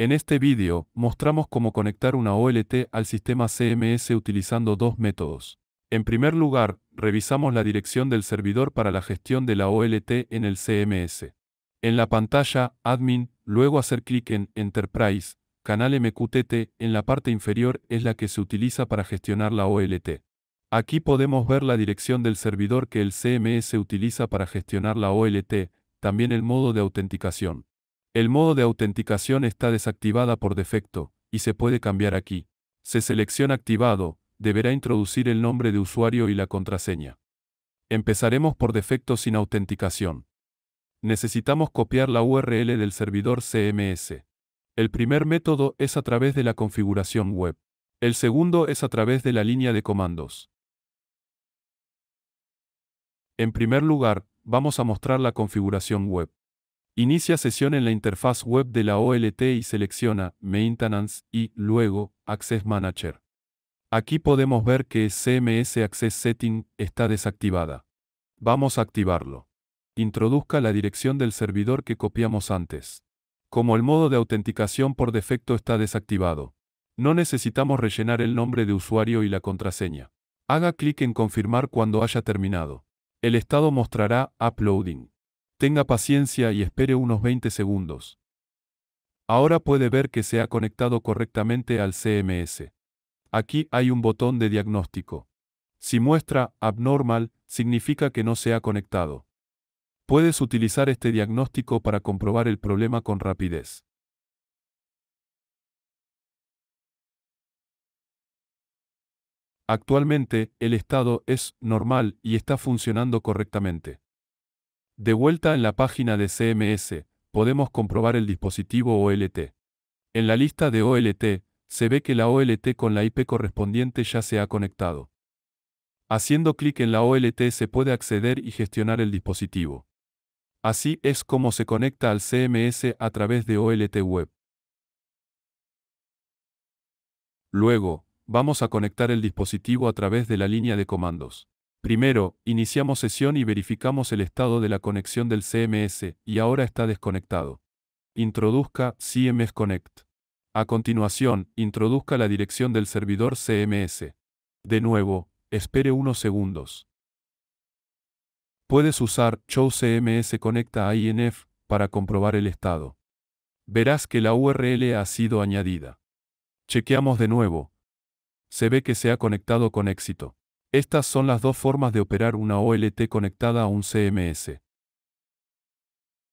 En este vídeo, mostramos cómo conectar una OLT al sistema CMS utilizando dos métodos. En primer lugar, revisamos la dirección del servidor para la gestión de la OLT en el CMS. En la pantalla Admin, luego hacer clic en Enterprise, canal MQTT, en la parte inferior es la que se utiliza para gestionar la OLT. Aquí podemos ver la dirección del servidor que el CMS utiliza para gestionar la OLT, también el modo de autenticación. El modo de autenticación está desactivada por defecto, y se puede cambiar aquí. Se selecciona activado, deberá introducir el nombre de usuario y la contraseña. Empezaremos por defecto sin autenticación. Necesitamos copiar la URL del servidor CMS. El primer método es a través de la configuración web. El segundo es a través de la línea de comandos. En primer lugar, vamos a mostrar la configuración web. Inicia sesión en la interfaz web de la OLT y selecciona Maintenance y luego Access Manager. Aquí podemos ver que CMS Access Setting está desactivada. Vamos a activarlo. Introduzca la dirección del servidor que copiamos antes. Como el modo de autenticación por defecto está desactivado, no necesitamos rellenar el nombre de usuario y la contraseña. Haga clic en confirmar cuando haya terminado. El estado mostrará Uploading. Tenga paciencia y espere unos 20 segundos. Ahora puede ver que se ha conectado correctamente al CMS. Aquí hay un botón de diagnóstico. Si muestra abnormal, significa que no se ha conectado. Puedes utilizar este diagnóstico para comprobar el problema con rapidez. Actualmente, el estado es normal y está funcionando correctamente. De vuelta en la página de CMS, podemos comprobar el dispositivo OLT. En la lista de OLT, se ve que la OLT con la IP correspondiente ya se ha conectado. Haciendo clic en la OLT se puede acceder y gestionar el dispositivo. Así es como se conecta al CMS a través de OLT Web. Luego, vamos a conectar el dispositivo a través de la línea de comandos. Primero, iniciamos sesión y verificamos el estado de la conexión del CMS, y ahora está desconectado. Introduzca CMS Connect. A continuación, introduzca la dirección del servidor CMS. De nuevo, espere unos segundos. Puedes usar Show CMS Conecta a INF para comprobar el estado. Verás que la URL ha sido añadida. Chequeamos de nuevo. Se ve que se ha conectado con éxito. Estas son las dos formas de operar una OLT conectada a un CMS.